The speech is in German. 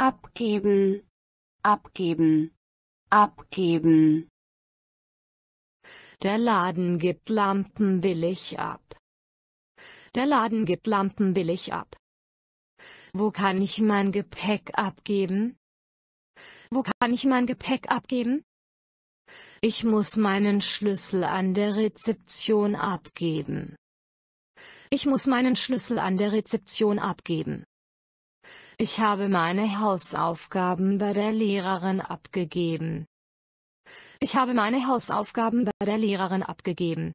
abgeben abgeben abgeben der Laden gibt Lampen billig ab der Laden gibt Lampen billig ab wo kann ich mein Gepäck abgeben wo kann ich mein Gepäck abgeben ich muss meinen Schlüssel an der Rezeption abgeben. Ich muss meinen Schlüssel an der Rezeption abgeben. Ich habe meine Hausaufgaben bei der Lehrerin abgegeben. Ich habe meine Hausaufgaben bei der Lehrerin abgegeben.